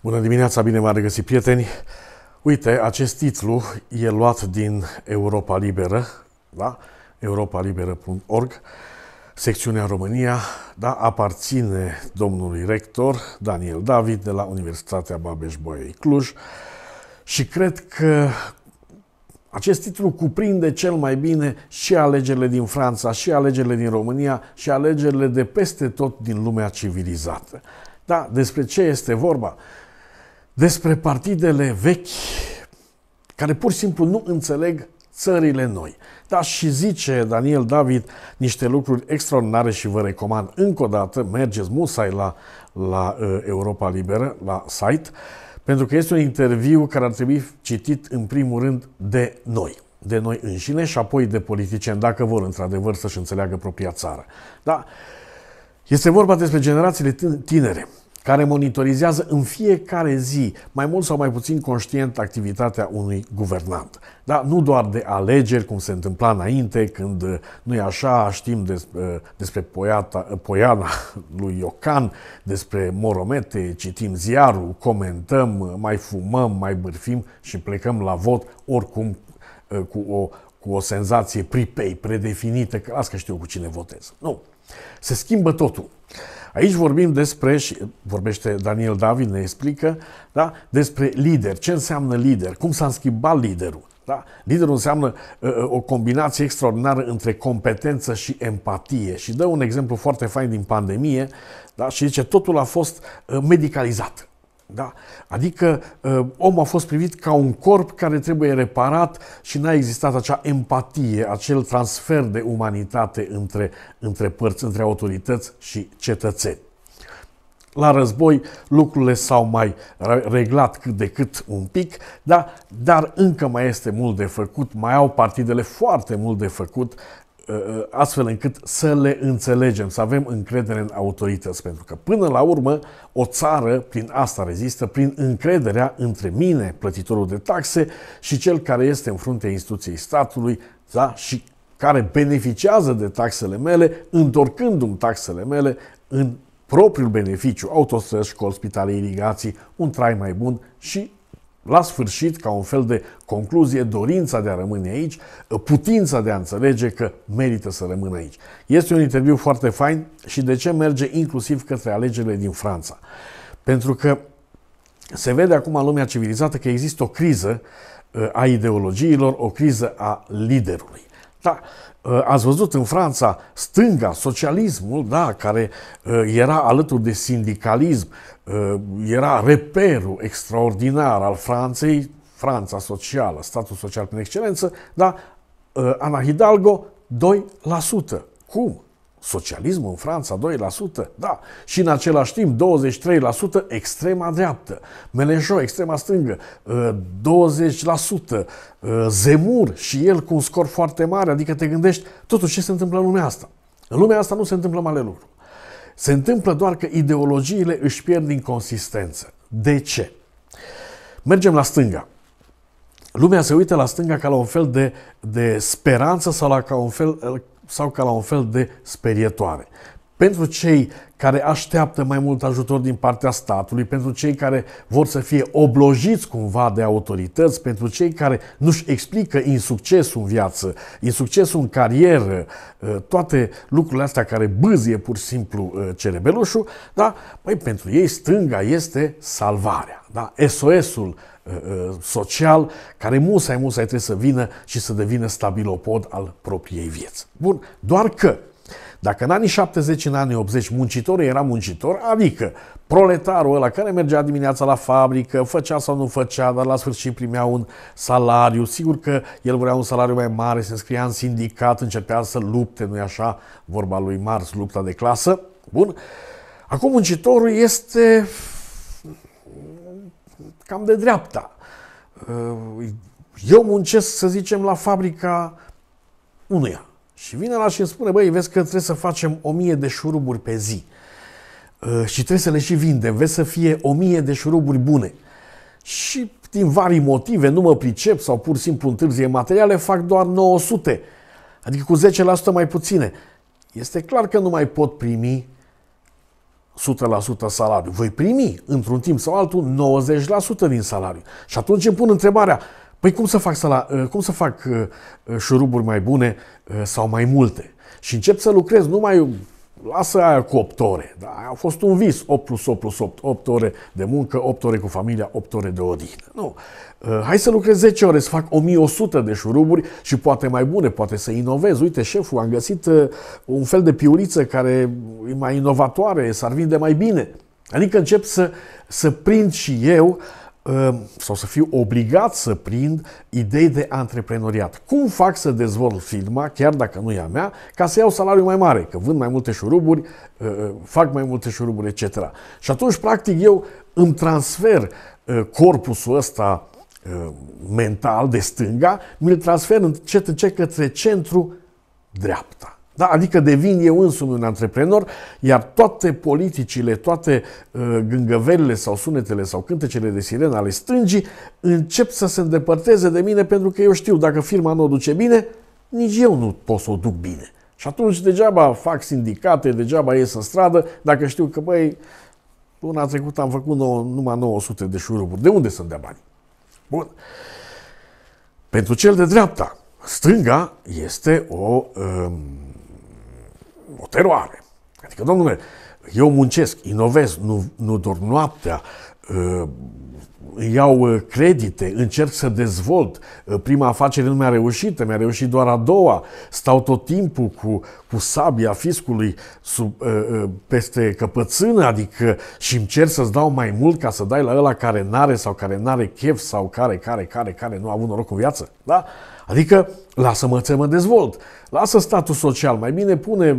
Bună dimineața, bine v am regăsit, prieteni! Uite, acest titlu e luat din Europa Liberă, da? europaliberă.org, secțiunea România, da? aparține domnului rector Daniel David de la Universitatea Babeș-Bolyai Cluj și cred că acest titlu cuprinde cel mai bine și alegerile din Franța, și alegerile din România, și alegerile de peste tot din lumea civilizată. Da, despre ce este vorba? despre partidele vechi care pur și simplu nu înțeleg țările noi. Da, și zice Daniel David niște lucruri extraordinare și vă recomand încă o dată, mergeți musai la, la uh, Europa Liberă, la site, pentru că este un interviu care ar trebui citit în primul rând de noi de noi înșine și apoi de politicieni, dacă vor într-adevăr să-și înțeleagă propria țară. Da? Este vorba despre generațiile tinere care monitorizează în fiecare zi, mai mult sau mai puțin conștient, activitatea unui guvernant. Da, nu doar de alegeri, cum se întâmpla înainte, când uh, nu e așa, știm despre, uh, despre poiata, uh, poiana lui Iocan, despre moromete, citim ziarul, comentăm, mai fumăm, mai bârfim și plecăm la vot, oricum cu o, cu o senzație pripei, predefinită, că las că știu cu cine votez. Nu. Se schimbă totul. Aici vorbim despre, și vorbește Daniel David, ne explică, da? despre lider. Ce înseamnă lider? Cum s-a schimbat liderul? Da? Liderul înseamnă uh, uh, o combinație extraordinară între competență și empatie. Și dă un exemplu foarte fain din pandemie da? și zice, totul a fost uh, medicalizat. Da? Adică ă, omul a fost privit ca un corp care trebuie reparat și n-a existat acea empatie, acel transfer de umanitate între, între părți, între autorități și cetățeni. La război lucrurile s-au mai reglat cât de cât un pic, da? dar încă mai este mult de făcut, mai au partidele foarte mult de făcut Uh, uh, astfel încât să le înțelegem, să avem încredere în autorități, pentru că până la urmă o țară prin asta rezistă, prin încrederea între mine, plătitorul de taxe, și cel care este în fruntea instituției statului da? și care beneficiază de taxele mele, întorcându-mi taxele mele în propriul beneficiu, autostrăzi, școli, spitale, irigații, un trai mai bun și la sfârșit, ca un fel de concluzie, dorința de a rămâne aici, putința de a înțelege că merită să rămână aici. Este un interviu foarte fain și de ce merge inclusiv către alegerile din Franța. Pentru că se vede acum în lumea civilizată că există o criză uh, a ideologiilor, o criză a liderului. Da, Eh, ați văzut în Franța stânga, socialismul, da, care eh, era alături de sindicalism, eh, era reperul extraordinar al Franței, Franța socială, statul social prin excelență, dar Ana Hidalgo 2%. Cum? Socialism în Franța, 2%, da. Și în același timp, 23% extrema dreaptă. Meleșo, extrema stângă, 20%. Uh, Zemur și el cu un scor foarte mare, adică te gândești, totuși ce se întâmplă în lumea asta? În lumea asta nu se întâmplă male lucru. Se întâmplă doar că ideologiile își pierd din consistență. De ce? Mergem la stânga. Lumea se uită la stânga ca la un fel de, de speranță sau la, ca un fel, uh, sau ca la un fel de sperietoare. Pentru cei care așteaptă mai mult ajutor din partea statului, pentru cei care vor să fie oblojiți cumva de autorități, pentru cei care nu-și explică insuccesul în viață, insuccesul în carieră, ă, toate lucrurile astea care bâzie pur și simplu ă, cerebelușul, da? Păi pentru ei stânga este salvarea, da? SOS-ul Uh, uh, social, care musai, musai trebuie să vină și să devină stabilopod al propriei vieți. Bun, doar că dacă în anii 70, în anii 80, muncitorul era muncitor, adică proletarul ăla care mergea dimineața la fabrică, făcea sau nu făcea, dar la sfârșit primea un salariu. Sigur că el vrea un salariu mai mare, se înscria în sindicat, începea să lupte, nu-i așa vorba lui Marx, lupta de clasă. Bun. Acum muncitorul este cam de dreapta. Eu muncesc, să zicem, la fabrica unuia. Și vine la și îmi spune, băi, vezi că trebuie să facem o mie de șuruburi pe zi. Și trebuie să le și vindem. Vezi să fie o mie de șuruburi bune. Și din vari motive, nu mă pricep sau pur și simplu întârzie materiale, fac doar 900. Adică cu 10% mai puține. Este clar că nu mai pot primi 100% salariu. Voi primi, într-un timp sau altul, 90% din salariu. Și atunci îmi pun întrebarea, păi cum să fac, sala- ă, cum să fac ă, ă, șuruburi mai bune sau mai multe? Și încep să lucrez numai lasă aia cu 8 ore. Da? A fost un vis, 8 plus 8 plus 8, 8 ore de muncă, 8 ore cu familia, 8 ore de odihnă. Nu. Uh, hai să lucrez 10 ore, să fac 1100 de șuruburi și poate mai bune, poate să inovez. Uite, șeful, am găsit uh, un fel de piuliță care e mai inovatoare, s-ar vinde mai bine. Adică încep să, să prind și eu uh, Um, sau să fiu obligat să prind idei de antreprenoriat. Cum fac să dezvolt firma, chiar dacă nu e a mea, ca să iau salariu mai mare, că vând mai multe șuruburi, uh, uh, fac mai multe șuruburi, etc. Și atunci, practic, eu îmi transfer uh, corpusul ăsta mental de stânga, mi-l transfer încet, încet către centru dreapta. Da? Adică devin eu însumi un antreprenor, iar toate politicile, toate uh, gângăverile sau sunetele sau cântecele de sirenă ale stângii încep să se îndepărteze de mine pentru că eu știu, dacă firma nu o duce bine, nici eu nu pot să o duc bine. Și atunci degeaba fac sindicate, degeaba ies în stradă, dacă știu că, băi, luna trecută am făcut nou, numai 900 de șuruburi. De unde sunt de bani? Bun. Pentru cel de dreapta, stânga este o... Uh, o teroare. Adică, domnule, eu muncesc, inovez, nu, nu dorm noaptea, ă, iau ă, credite, încerc să dezvolt. Ă, prima afacere nu mi-a reușit, mi-a reușit doar a doua. Stau tot timpul cu, cu sabia fiscului sub, peste căpățână, adică și îmi cer să-ți dau mai mult ca să dai la ăla care n-are sau care n-are chef sau care, care, care, care nu a avut noroc în viață. Da? Adică lasă-mă să mă dezvolt, lasă status social, mai bine pune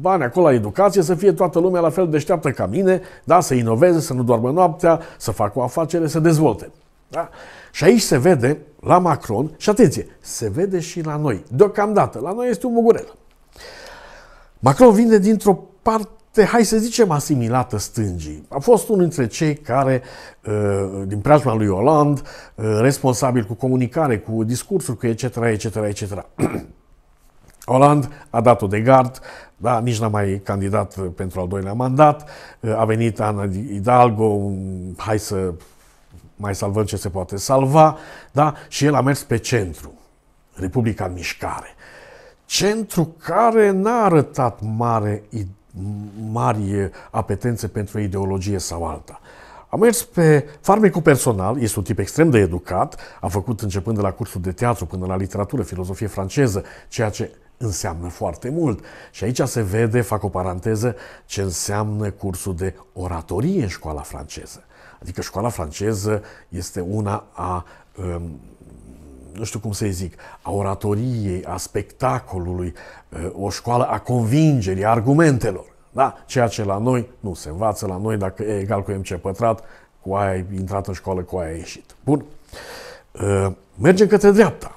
bani acolo la educație, să fie toată lumea la fel deșteaptă ca mine, da? să inoveze, să nu doarmă noaptea, să facă o afacere, să dezvolte. Da? Și aici se vede la Macron, și atenție, se vede și la noi. Deocamdată, la noi este un mugurel. Macron vine dintr-o parte te, hai să zicem, asimilată stângii. A fost unul dintre cei care, uh, din preajma lui Oland, uh, responsabil cu comunicare, cu discursuri, cu etc., etc., etc. Oland a dat-o de gard, da, nici n-a mai candidat uh, pentru al doilea mandat, a venit Ana Hidalgo, um, hai să mai salvăm ce se poate salva, da, și el a mers pe centru, Republica Mișcare. Centru care n-a arătat mare idee mari apetențe pentru ideologie sau alta. Am mers pe farmecul personal, este un tip extrem de educat, a făcut începând de la cursul de teatru până la literatură, filozofie franceză, ceea ce înseamnă foarte mult. Și aici se vede, fac o paranteză, ce înseamnă cursul de oratorie în școala franceză. Adică școala franceză este una a um, nu știu cum să-i zic, a oratoriei, a spectacolului, eh, o școală a convingerii, a argumentelor. Da? Ceea ce la noi nu se învață, la noi dacă e egal cu MC pătrat, cu aia ai intrat în școală, cu aia ai ieșit. Bun. Eh, mergem către dreapta.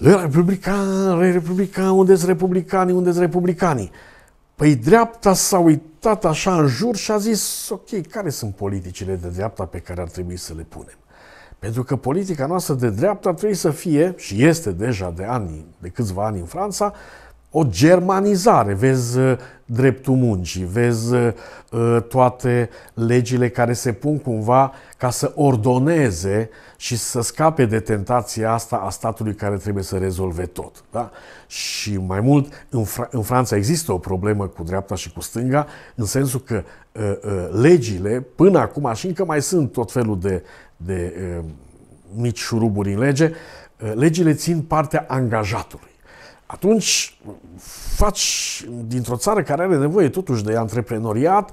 republican republican unde-s republicanii, unde-s republicanii? Păi dreapta s-a uitat așa în jur și a zis, ok, care sunt politicile de dreapta pe care ar trebui să le punem? Pentru că politica noastră de dreapta trebuie să fie, și este deja de ani, de câțiva ani în Franța, o germanizare. Vezi uh, dreptul muncii, vezi uh, uh, toate legile care se pun cumva ca să ordoneze și să scape de tentația asta a statului care trebuie să rezolve tot. Da? Și mai mult, în, Fra- în Franța există o problemă cu dreapta și cu stânga, în sensul că uh, uh, legile, până acum, și încă mai sunt tot felul de, de uh, mici șuruburi în lege, uh, legile țin partea angajatului atunci faci dintr-o țară care are nevoie totuși de antreprenoriat,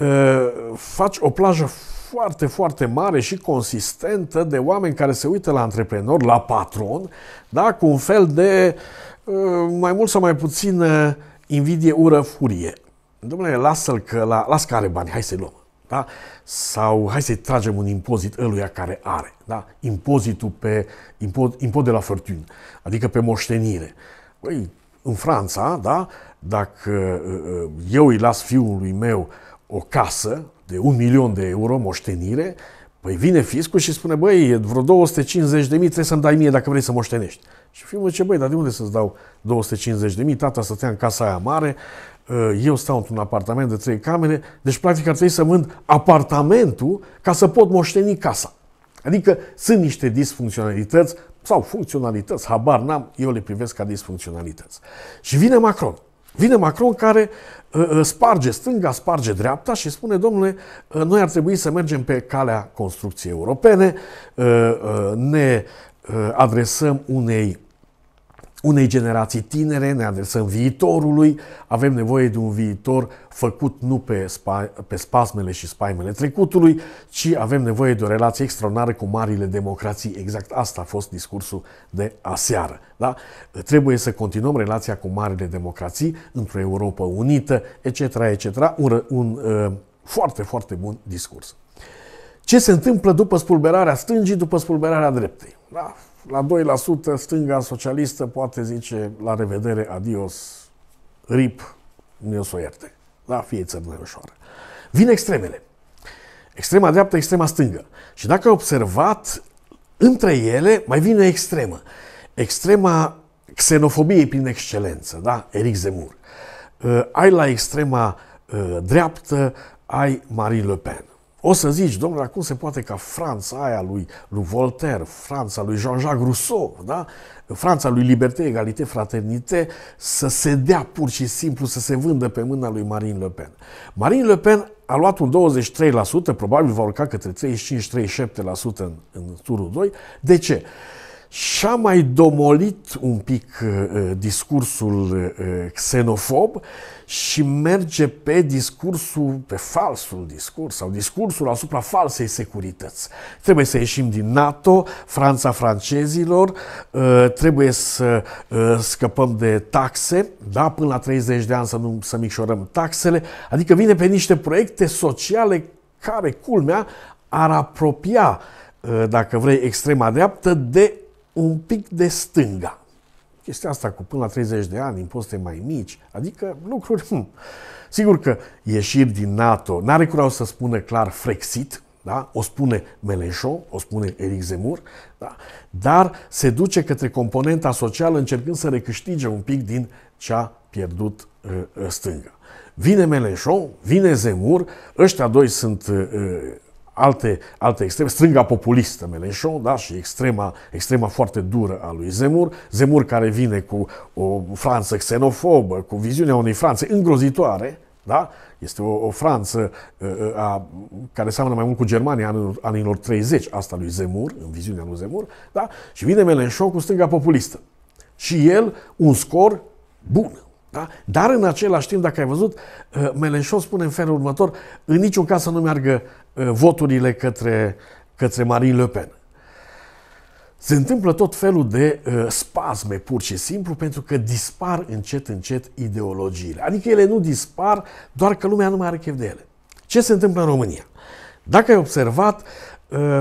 uh, faci o plajă foarte, foarte mare și consistentă de oameni care se uită la antreprenor, la patron, da? cu un fel de uh, mai mult sau mai puțin invidie, ură, furie. Domnule, lasă-l că la, las că are bani, hai să-i luăm. Da? Sau hai să-i tragem un impozit ăluia care are. Da? Impozitul pe impod, impod de la fărtun, adică pe moștenire. Păi, în Franța, da? dacă uh, uh, eu îi las fiului meu o casă de un milion de euro moștenire, Păi vine fiscul și spune, băi, vreo 250 de mii trebuie să-mi dai mie dacă vrei să moștenești. Și fiul zice, băi, dar de unde să-ți dau 250 de mii? Tata stătea în casa aia mare, ă, eu stau într-un apartament de trei camere, deci practic ar trebui să vând apartamentul ca să pot moșteni casa. Adică sunt niște disfuncționalități sau funcționalități, habar n-am, eu le privesc ca disfuncționalități. Și vine Macron Vine Macron care uh, uh, sparge stânga, sparge dreapta și spune, domnule, uh, noi ar trebui să mergem pe calea construcției europene, ne adresăm unei unei generații tinere, ne adresăm viitorului, avem nevoie de un viitor făcut nu pe, spa, pe spasmele și spaimele trecutului, ci avem nevoie de o relație extraordinară cu marile democrații. Exact asta a fost discursul de aseară. Da? Trebuie să continuăm relația cu marile democrații într-o Europa unită, etc., etc., un, un uh, foarte, foarte bun discurs. Ce se întâmplă după spulberarea stângii, după spulberarea dreptei? Da? La 2% stânga socialistă poate zice la revedere, adios, rip, ne o ierte. Da, fie țări mai ușoară. Vin extremele. Extrema dreaptă, extrema stângă. Și dacă observat, între ele mai vine o extremă. Extrema xenofobiei prin excelență, da? Eric Zemur. Uh, ai la extrema uh, dreaptă, ai Marine Le Pen. O să zici, domnule, acum se poate ca Franța aia lui, lui Voltaire, Franța lui Jean-Jacques Rousseau, da? Franța lui Liberté, Egalité, Fraternité, să se dea pur și simplu, să se vândă pe mâna lui Marine Le Pen. Marine Le Pen a luat un 23%, probabil va urca către 35-37% în, în turul 2. De ce? și-a mai domolit un pic uh, uh, discursul uh, xenofob și merge pe discursul, pe falsul discurs sau discursul asupra falsei securități. Trebuie să ieșim din NATO, Franța francezilor, trebuie să scăpăm de taxe, da, până la 30 de ani să nu să micșorăm taxele, adică vine pe niște proiecte sociale care, culmea, ar apropia dacă vrei, extrema dreaptă de un pic de stânga. Chestia asta cu până la 30 de ani, imposte mai mici, adică lucruri... Hm. Sigur că ieșiri din NATO, n-are curaj să spună clar Frexit, da? o spune Meleșo, o spune Eric Zemur, da? dar se duce către componenta socială încercând să recâștige un pic din ce a pierdut uh, uh, stânga. Vine Meleșo, vine Zemur, ăștia doi sunt uh, alte, alte extreme, stânga populistă Melenchon da? și extrema, extrema foarte dură a lui Zemur, Zemur care vine cu o Franță xenofobă, cu viziunea unei Franțe îngrozitoare, da? Este o, o Franță uh, uh a, care seamănă mai mult cu Germania anilor, anilor 30, asta lui Zemur, în viziunea lui Zemur, da? și vine Melenchon cu stânga populistă. Și el un scor bun, da? Dar în același timp, dacă ai văzut, uh, Melenșon spune în felul următor, în niciun caz să nu meargă uh, voturile către, către Marine Le Pen. Se întâmplă tot felul de uh, spasme, pur și simplu, pentru că dispar încet, încet ideologiile. Adică ele nu dispar, doar că lumea nu mai are chef de ele. Ce se întâmplă în România? Dacă ai observat, uh,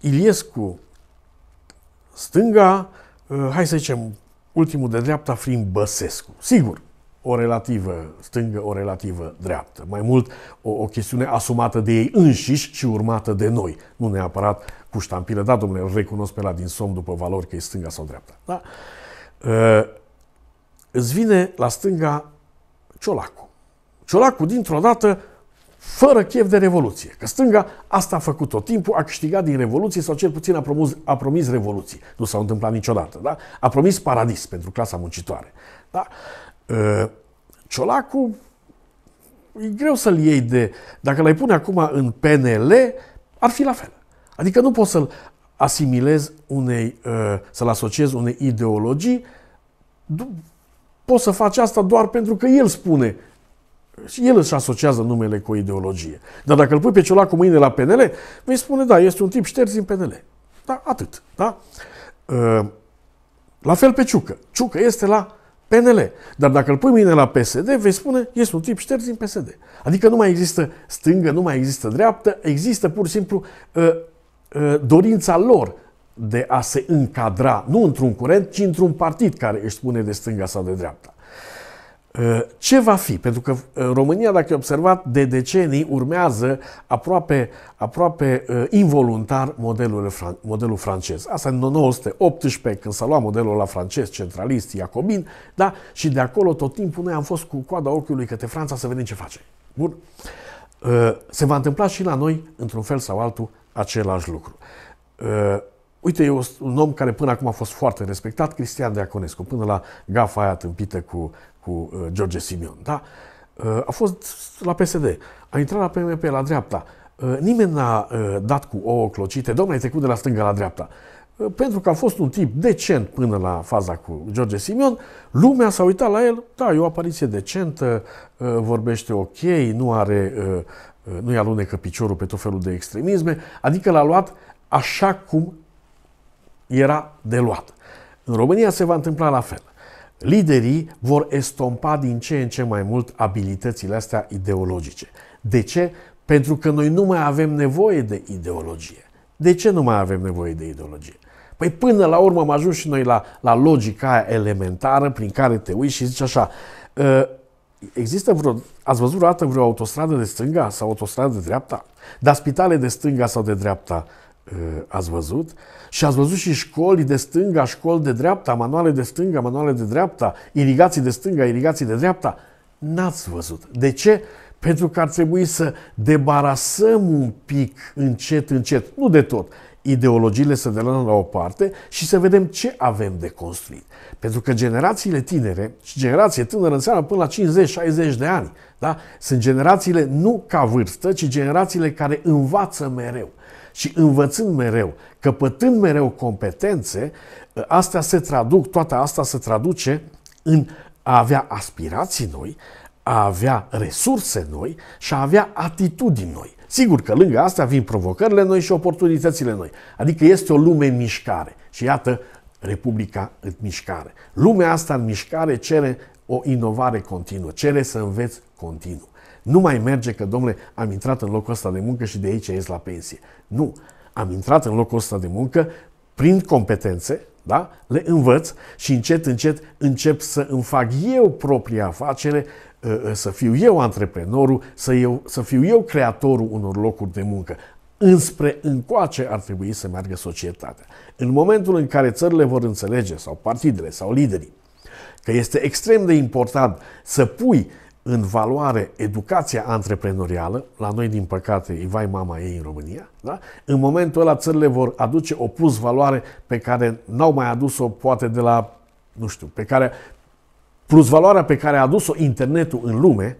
Iliescu stânga, uh, hai să zicem, ultimul de dreapta fiind Băsescu. Sigur, o relativă stângă, o relativă dreaptă. Mai mult, o, o chestiune asumată de ei înșiși și urmată de noi. Nu neapărat cu ștampile. Da, domnule, îl recunosc pe la din somn după valori că e stânga sau dreapta. Da? Uh, îți vine la stânga Ciolacu. Ciolacu, dintr-o dată, fără chef de revoluție. Că stânga asta a făcut tot timpul, a câștigat din revoluție sau cel puțin a promis, a promis revoluție. Nu s-a întâmplat niciodată, da? A promis paradis pentru clasa muncitoare. Da? Ă, Ciolacu e greu să-l iei de... Dacă l-ai pune acum în PNL, ar fi la fel. Adică nu poți să-l asimilezi unei, ă, să-l asociezi unei ideologii. Poți să faci asta doar pentru că el spune și el își asociază numele cu o ideologie. Dar dacă îl pui pe Ciolac cu mâine la PNL, vei spune, da, este un tip șters din PNL. Da, atât. Da? Ă, la fel pe Ciucă. Ciucă este la PNL. Dar dacă îl pui mâine la PSD, vei spune, este un tip șters din PSD. Adică nu mai există stângă, nu mai există dreaptă, există pur și simplu ă, ă, dorința lor de a se încadra, nu într-un curent, ci într-un partid care își spune de stânga sau de dreapta. Eh, ce va fi? Pentru că eh, România, dacă observat, de decenii urmează aproape, aproape eh, involuntar modelul, modelul francez. Asta în 1918, când s-a luat modelul la francez, centralist, iacobin, da? și de acolo tot timpul noi am fost cu coada ochiului către Franța să vedem ce face. Bun. Se va întâmpla și la noi, într-un fel sau altul, același lucru. Uite, e un om care până acum a fost foarte respectat, Cristian Deaconescu, până la gafa aia tâmpită cu cu uh, George Simion, da? Uh, a fost la PSD, a intrat la PMP la dreapta. Uh, nimeni n-a dat cu ouă clocite, domnule, ai trecut de la stânga la dreapta. Pentru că a fost un tip decent până la faza cu George Simion, lumea s-a uitat la el, da, e o apariție decentă, vorbește ok, nu are, nu-i alunecă piciorul pe tot felul de extremisme, adică l-a luat așa cum era de luat. În România se va întâmpla la fel. Liderii vor estompa din ce în ce mai mult abilitățile astea ideologice. De ce? Pentru că noi nu mai avem nevoie de ideologie. De ce nu mai avem nevoie de ideologie? Păi până la urmă am ajuns și noi la, la logica aia elementară prin care te uiți și zici așa, ă, există vreo, ați văzut vreodată vreo autostradă de stânga sau autostradă de dreapta? Dar spitale de stânga sau de dreapta? ați văzut? Și ați văzut și școli de stânga, școli de dreapta, manuale de stânga, manuale de dreapta, irigații de stânga, irigații de dreapta. N-ați văzut. De ce? Pentru că ar trebui să debarasăm un pic, încet, încet, nu de tot, ideologiile să delăm la o parte și să vedem ce avem de construit. Pentru că generațiile tinere, și generație tânără înseamnă până la 50-60 de ani, da? sunt generațiile nu ca vârstă, ci generațiile care învață mereu – și învățând mereu, căpătând mereu competențe, ă, astea se traduc, toată asta se traduce în a avea aspirații noi, a avea resurse noi și a avea atitudini noi. Sigur că lângă asta vin provocările noi și oportunitățile noi. Adică este o lume în mișcare. Și iată, Republica în mișcare. Lumea asta în mișcare cere o inovare continuă, cere să înveți continuu. Nu mai merge că, domnule, am intrat în locul ăsta de muncă și de aici ies la pensie. Nu. Am intrat în locul ăsta de muncă prin competențe, da? le învăț și încet, încet încep să îmi fac eu propria afacere, ă, ă, să fiu eu antreprenorul, să, eu, să fiu eu creatorul unor locuri de muncă. Înspre încoace ar trebui să meargă societatea. În momentul în care țările vor înțelege, sau partidele, sau liderii, că este extrem de important să pui în valoare educația antreprenorială, la noi din păcate îi vai mama ei în România, da? în momentul ăla țările vor aduce o plus valoare pe care n-au mai adus-o poate de la, nu știu, pe care plus valoarea pe care a adus-o internetul în lume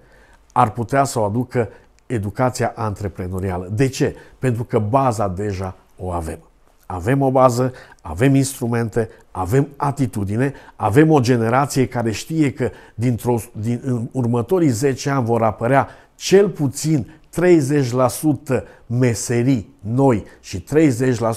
ar putea să o aducă educația antreprenorială. De ce? Pentru că baza deja o avem. Avem o bază, avem instrumente, avem atitudine, avem o generație care știe că dintr-o, din, următorii 10 ani vor apărea cel puțin 30% meserii noi și 30%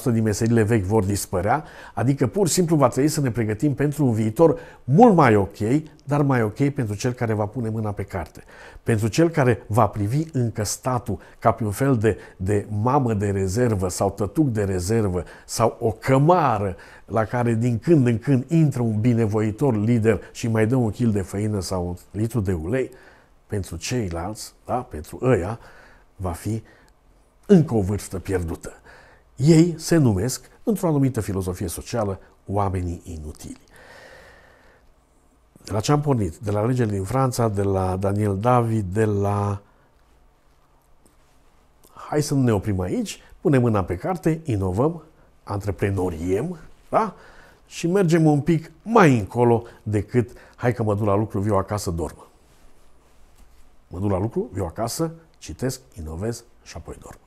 din meserile vechi vor dispărea, adică pur și simplu va trebui să ne pregătim pentru un viitor mult mai ok, dar mai ok pentru cel care va pune mâna pe carte. Pentru cel care va privi încă statul ca pe un fel de, de mamă de rezervă sau tătuc de rezervă sau o cămară la care din când în când intră un binevoitor lider și mai dă un kil de făină sau un litru de ulei, pentru ceilalți, da? pentru ăia, va fi încă o vârstă pierdută. Ei se numesc, într-o anumită filozofie socială, oamenii inutili. De la ce am pornit? De la legile din Franța, de la Daniel David, de la... Hai să nu ne oprim aici, punem mâna pe carte, inovăm, antreprenoriem, da? Și mergem un pic mai încolo decât hai că mă duc la lucru, viu acasă, dorm. Mă duc la lucru, viu acasă, citesc, inovez și apoi dorm.